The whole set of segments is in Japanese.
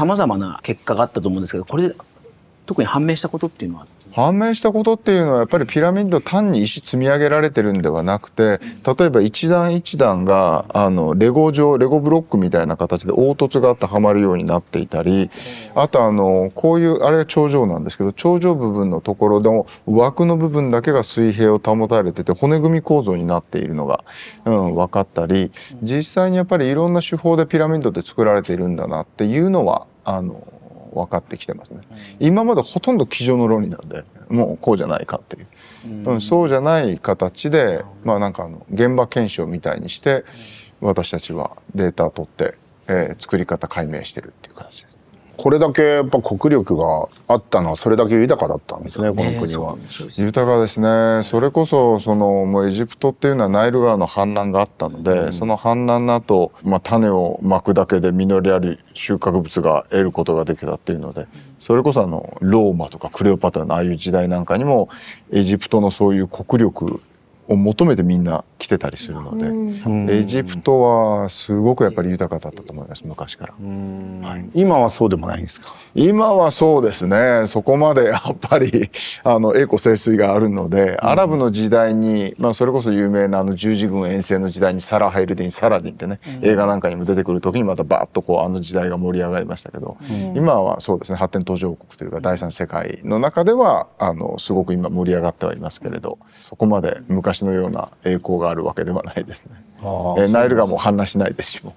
様々な結果があったと思うんですけど、これで特に判明したことっていうのは判明したことっていうのはやっぱりピラミッド単に石積み上げられてるんではなくて例えば一段一段があのレゴ状レゴブロックみたいな形で凹凸があってはまるようになっていたりあとあのこういうあれは頂上なんですけど頂上部分のところの枠の部分だけが水平を保たれてて骨組み構造になっているのが、うん、分かったり実際にやっぱりいろんな手法でピラミッドって作られているんだなっていうのはあの分かってきてますね、うん、今までほとんど机上の論理なんでもうこうじゃないかっていう、うん、そうじゃない形で、まあなんかあの現場検証みたいにして、私たちはデータ取って、えー、作り方解明してるっていう形です。これだけやっぱ国力があったのはそれだけ豊かだったんですね、ね、この国は、ね、豊かですねそれこそそのもうエジプトっていうのはナイル川の氾濫があったので、うん、その氾濫の後、まあ種をまくだけで実りあり収穫物が得ることができたっていうのでそれこそあのローマとかクレオパトラのああいう時代なんかにもエジプトのそういう国力を求めてみんな来てたりするので、うん、エジプトはすごくやっぱり豊かだったと思います昔から、はい、今はそうでもないんですか今はそうですねそこまでやっぱり あの栄枯盛衰があるので、アラブの時代に、まあ、それこそ有名なあの十字軍遠征の時代にサラ・ハイルディンサラディンってね、映画なんかにも出てくる時にまたバーッとこうあの時代が盛り上がりましたけど、今はそうですね発展途上国というか第三世界の中ではあのすごく今盛り上がってはいますけれどそこまで昔昔のような栄光があるわけではないですね。えナイル川も氾濫しないですしも。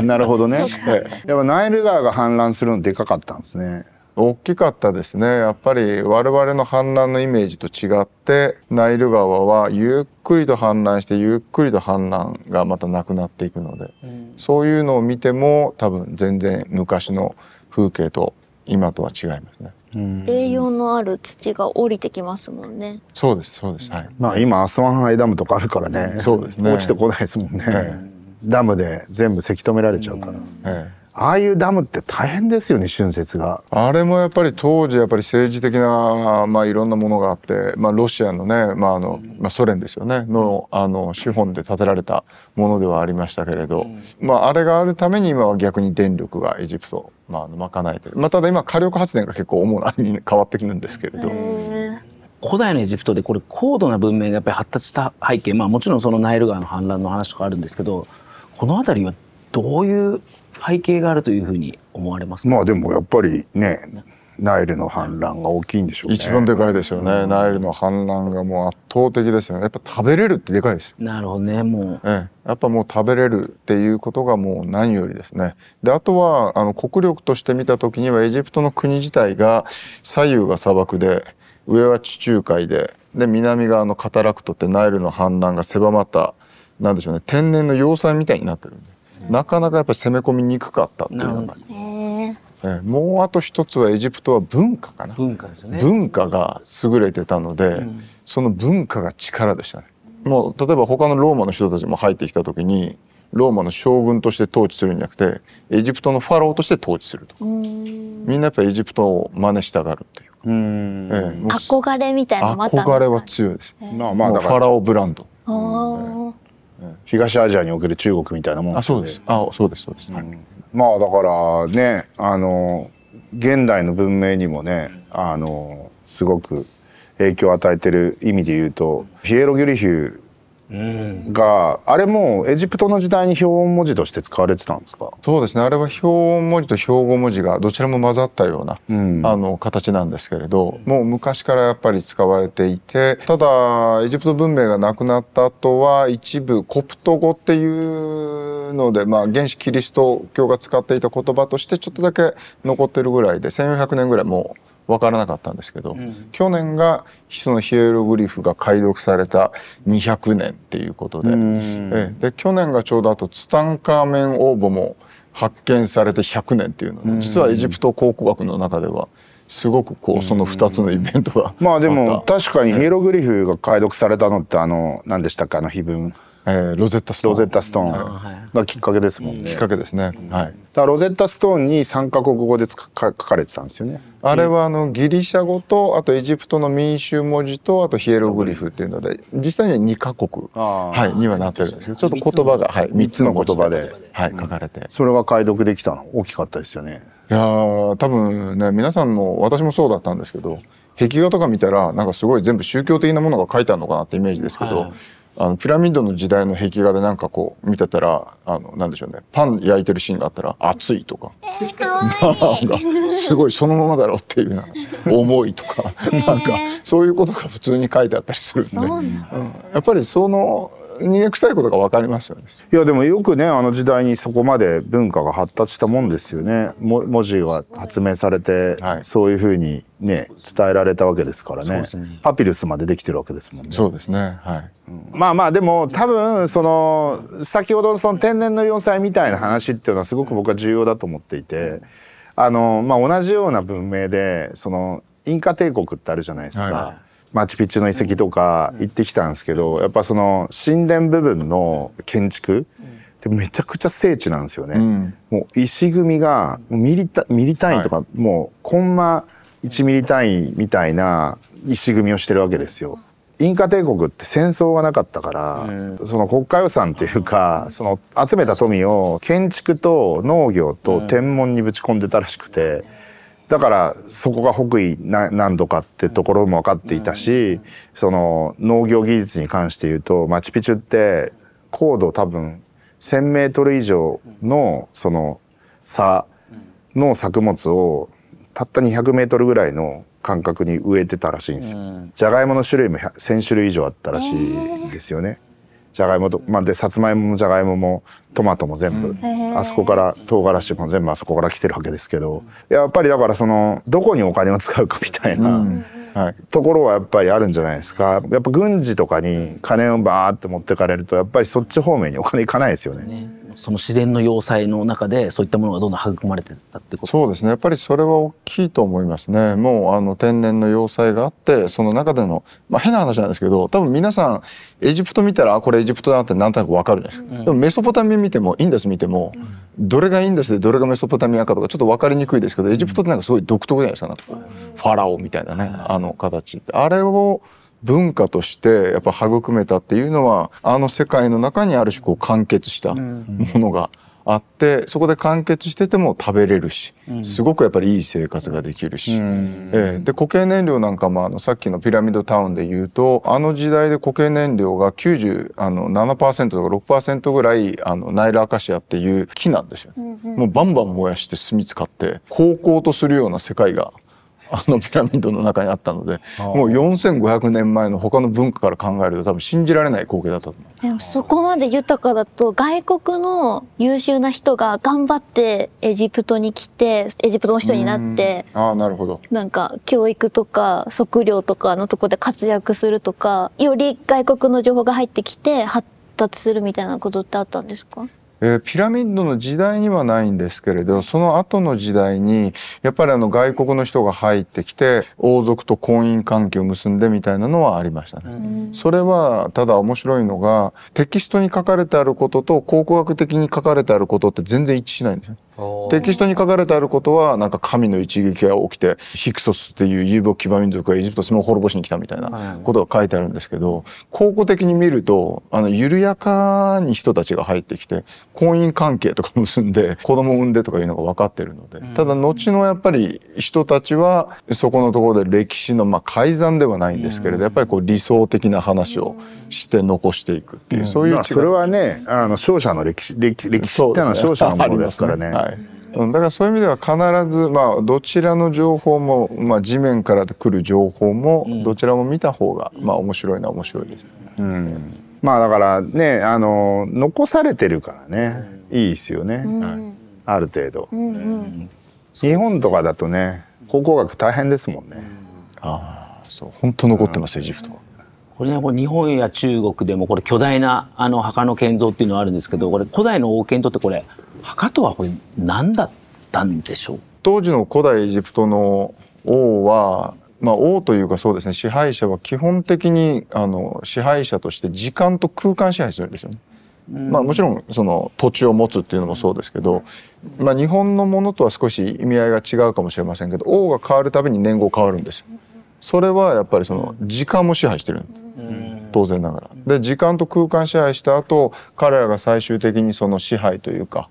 う。なるほどね。やっぱナイル川が氾濫するのでかかったんですね。大きかったですねやっぱり我々の氾濫のイメージと違ってナイル川はゆっくりと氾濫してゆっくりと氾濫がまたなくなっていくので、うん、そういうのを見ても多分全然昔の風景と今とは違いますね。栄養のある土が降りてきますもんね。そうですそうです。はい。まあ今アスワンハイダムとかあるからね。そうですね。落ちてこないですもんね。ダムで全部せき止められちゃうから。ああいうダムって大変ですよね春節が。あれもやっぱり当時やっぱり政治的なまあいろんなものがあって、まあロシアのねまああのまあソ連ですよねのあの資本で建てられたものではありましたけれど、まああれがあるために今は逆に電力がエジプトまあ、賄えてる、まあ、ただ今火力発電が結構主なに変わってくるんですけれど。古代のエジプトでこれ高度な文明がやっぱり発達した背景、まあ、もちろんそのナイル川の氾濫の話とかあるんですけどこの辺りはどういう背景があるというふうに思われますまあでもやっぱりねナイルの氾濫が大きいんでしょう、ね、一番でかいでしょうね、うん、ナイルの氾濫がもう圧倒的ですよねやっぱ食べれるってでかいですなるほどねもう、ええ、やっぱもう食べれるっていうことがもう何よりですねであとはあの国力として見た時にはエジプトの国自体が左右が砂漠で上は地中海でで南側のカタラクトってナイルの氾濫が狭まったなんでしょうね天然の要塞みたいになってるんで、うん、なかなかやっぱ攻め込みにくかったっていうのがもうあと一つはエジプトは文化かな文化ですね文化が優れてたので、うん、その文化が力でしたねもう例えば他のローマの人たちも入ってきた時にローマの将軍として統治するんじゃなくてエジプトのファローとして統治するとかみんなやっぱりエジプトを真似したがるというか、ええ、憧れみたいな憧れは強いです、えー、ファラオブランド、東アジアにおける中国みたいなもん、あそうですあそうですそうです、はまあだからねあの現代の文明にもねあのすごく影響を与えてる意味で言うとピエロ・ギュリヒュが、あれもエジプトの時代に標音文字として使われてたんですかそうですねあれは標音文字と標語文字がどちらも混ざったような、うん、あの形なんですけれどもう昔からやっぱり使われていてただエジプト文明がなくなった後は一部コプト語っていうので、まあ、原始キリスト教が使っていた言葉としてちょっとだけ残ってるぐらいで1400年ぐらいもう分からなかったんですけど、うん、去年がそのヒエログリフが解読された200年っていうことでうん、で去年がちょうどあとツタンカーメン応募も発見されて100年っていうので、実はエジプト考古学の中ではすごくこうその2つのイベントがまあでも確かにヒエログリフが解読されたのってあの何でしたっけあの碑文。えー、ロゼッタストーンロゼッタストーン、がきっかけですもんね、きっかけですね、はい、だロゼッタストーンに三カ国語で書かれてたんですよねあれはあのギリシャ語とあとエジプトの民衆文字とあとヒエログリフっていうので実際には2カ国、はい、にはなってるんですけどちょっと言葉が、はい、3つの言葉で、はい、書かれて、それが解読できたの大きかったですよねいや多分ね皆さんも私もそうだったんですけど壁画とか見たらなんかすごい全部宗教的なものが書いてあるのかなってイメージですけど、はいあの、ピラミッドの時代の壁画でなんかこう見てたら、あの、なんでしょうね。パン焼いてるシーンがあったら、熱いとか。えー、いいか、すごいそのままだろっていうような、重いとか、なんか、そういうことが普通に書いてあったりするんで。んでうん、やっぱりその、人間臭いことが分かりますよねいやでもよくねあの時代にそこまで文化が発達したもんですよね文字が発明されて、はい、そういうふうにね伝えられたわけですからね、ね、パピルスまでできてるわけですもんねそうですねはい、まあまあでも多分その先ほどその天然の要塞みたいな話っていうのはすごく僕は重要だと思っていてあのまあ同じような文明でそのインカ帝国ってあるじゃないですか、はいマチュピチュの遺跡とか行ってきたんですけど、やっぱその神殿部分の建築ってめちゃくちゃ聖地なんですよね。うん、もう石組みがミリタミリ単位とか、はい、もうコンマ1ミリ単位みたいな石組みをしてるわけですよ。インカ帝国って戦争がなかったから、その国家予算というか、その集めた富を建築と農業と天文にぶち込んでたらしくて。だからそこが北緯何度かってところも分かっていたし、その農業技術に関して言うとマチュピチュって高度多分1,000メートル以上のその差の作物をたった200メートルぐらいの間隔に植えてたらしいんですよ。じゃがいもの種類も1,000種類以上あったらしいんですよね。えーじゃがいもと、まあ、でさつまいももじゃがいももトマトも全部、うん、あそこから唐辛子も全部あそこから来てるわけですけどやっぱりだからそのどこにお金を使うかみたいな、うん、はい、ところはやっぱりあるんじゃないですかやっぱ軍事とかに金をバーって持ってかれるとやっぱりそっち方面にお金いかないですよねねその自然の要塞の中でそういったものがどんどん育まれてたってことそうですねやっぱりそれは大きいと思いますねもうあの天然の要塞があってその中での、まあ、変な話なんですけど多分皆さんエジプト見たらあこれエジプトだってなんとなくわかるんですうん、でもメソポタミア見てもインダス見ても、どれがインダスでどれがメソポタミアかとかちょっと分かりにくいですけどエジプトってなんかすごい独特じゃないですかなんか、ファラオみたいなね、あの形あれを文化としてやっぱ育めたっていうのはあの世界の中にある種こう完結したものがあってそこで完結してても食べれるしすごくやっぱりいい生活ができるし、えー、で固形燃料なんかもあのさっきのピラミッドタウンで言うとあの時代で固形燃料が97%とか6%ぐらいあのナイルアカシアっていう木なんですよ。もうバンバン燃やして炭使って高校とするような世界があのピラミッドの中にあったのでもう4,500年前の他の文化から考えると多分信じられない光景だったと思うでもそこまで豊かだと外国の優秀な人が頑張ってエジプトに来てエジプトの人になってあなるほどなんか教育とか測量とかのとこで活躍するとかより外国の情報が入ってきて発達するみたいなことってあったんですかえー、ピラミッドの時代にはないんですけれどその後の時代にやっぱりあの外国の人が入ってきて王族と婚姻関係を結んでみたいなのはありましたね。それはただ面白いのがテキストに書かれてあることと考古学的に書かれてあることって全然一致しないんですよ。テキストに書かれてあることはなんか神の一撃が起きてヒクソスっていう遊牧騎馬民族がエジプトその滅ぼしに来たみたいなことが書いてあるんですけど考古的に見るとあの緩やかに人たちが入ってきて婚姻関係とか結んで子供産んでとかいうのが分かってるのでただ後のやっぱり人たちはそこのところで歴史のまあ改ざんではないんですけれどやっぱりこう理想的な話をして残していくっていうそういう違い、それはねあの勝者の歴史歴歴史っていうのは勝者のものですからね。はいだからそういう意味では必ず、まあ、どちらの情報も、まあ、地面から来る情報も、どちらも見た方が、まあ、面白いのは面白いですよね。うんまあだからねあの残されてるからねいいですよね、うん、ある程度、うんうん、日本とかだとね考古学大変ですもんね、ああそう本当残ってますエジプトこれね、日本や中国でもこれ巨大なあの墓の建造っていうのはあるんですけどこれ古代の王権にとってこれ墓とはこれ何だったんでしょう当時の古代エジプトの王は、まあ、王というかそうですね支配者は基本的にあの支配者として時間と空間支配するんですよね。まあ、もちろんその土地を持つっていうのもそうですけど、まあ、日本のものとは少し意味合いが違うかもしれませんけど王が変わるたびに年号変わるんですよ。それはやっぱりその時間も支配してる当然ながら。で時間と空間支配した後彼らが最終的にその支配というか、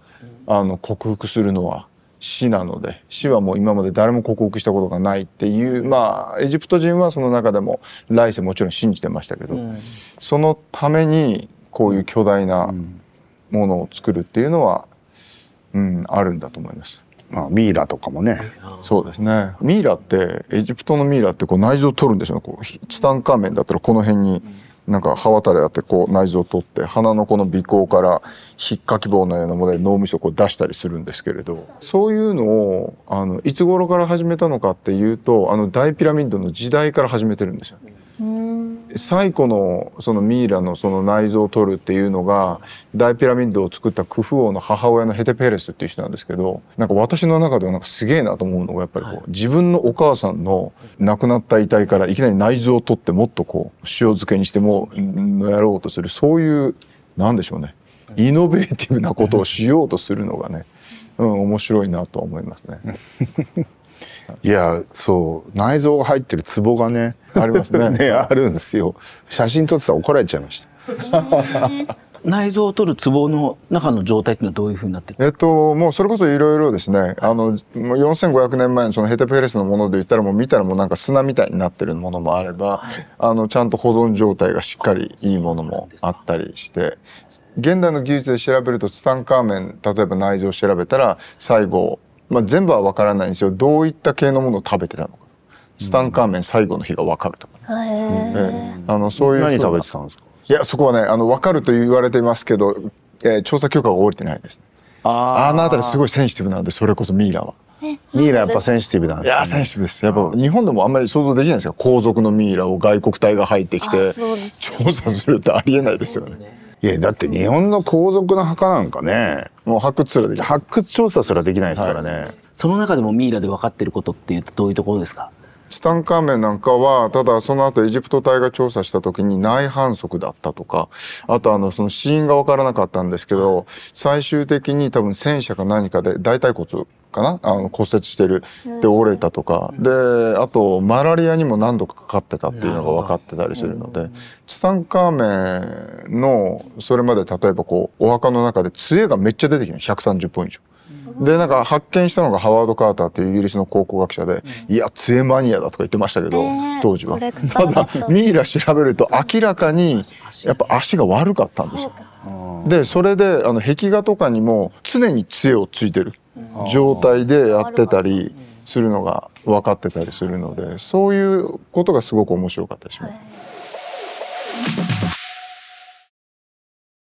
あの克服するのは死なので死はもう今まで誰も克服したことがないっていうまあエジプト人はその中でも来世もちろん信じてましたけど、うん、そのためにこういう巨大なものを作るっていうのは、うん、あるんだと思います。まあ、ミイラとかもね。そうですね。ミイラってエジプトのミイラってこう内臓を取るんですよ。こうツタンカーメンだったらこの辺に。うんなんか歯渡りあってこう内臓を取って鼻のこの鼻孔からひっかき棒のようなもので脳みそを出したりするんですけれどそういうのをあのいつ頃から始めたのかっていうとあの大ピラミッドの時代から始めてるんですよ。最古のそのミイラのその内臓を取るっていうのが大ピラミッドを作ったクフ王の母親のヘテペレスっていう人なんですけどなんか私の中ではなんかすげえなと思うのがやっぱりこう、自分のお母さんの亡くなった遺体からいきなり内臓を取ってもっとこう塩漬けにしてもやろうとするそういうなんでしょうねイノベーティブなことをしようとするのがね、うん、面白いなとは思いますね。いやそう内臓が入ってる壺がねありますね ねあるんですよ写真撮ってたら怒られちゃいました 内臓を取る壺の中の状態っていうのはどういうふうになってえっと、もうそれこそいろいろですね、はい、あの、4500年前のそのヘテペレスのもので言ったらもう見たらもうなんか砂みたいになってるものもあれば、はい、あの、ちゃんと保存状態がしっかりいいものもあったりして、現代の技術で調べるとツタンカーメン、例えば内臓を調べたら最後、まあ、全部は分からないんですよどういった系のものを食べてたのかツタンカーメン最後の日が分かるとか、うええ、あのそういうう何食べてたんですかいやそこはねあの分かると言われていますけど、えー、調査許可が下りてないです、ね、ああの辺りすごいセンシティブなんでそれこそミイラは。ミイラやっぱセンシティブなんです、ね、いやセンシティブです。やっぱ日本でもあんまり想像できないですよ皇族のミイラを外国隊が入ってきて調査するってありえないですよね。いやだって日本の皇族の墓なんかねもう発掘すらできない発掘調査すらできないですからね、はい、その中でもミイラで分かってることっていうとどういうところですかツタンカーメンなんかはただその後エジプト隊が調査した時に内反則だったとかあとあのその死因が分からなかったんですけど最終的に多分戦車か何かで大腿骨かなあの骨折してるで折れたとか、であとマラリアにも何度かかかってたっていうのが分かってたりするので、ツタンカーメンのそれまで例えばこうお墓の中で杖がめっちゃ出てきての130本以上。でなんか発見したのがハワード・カーターっていうイギリスの考古学者で、うん、いや杖マニアだとか言ってましたけど、当時はただミイラ調べると明らかにやっぱ足が悪かったんですよでそれであの壁画とかにも常に杖をついてる状態でやってたりするのが分かってたりするのでそういうことがすごく面白かったりします。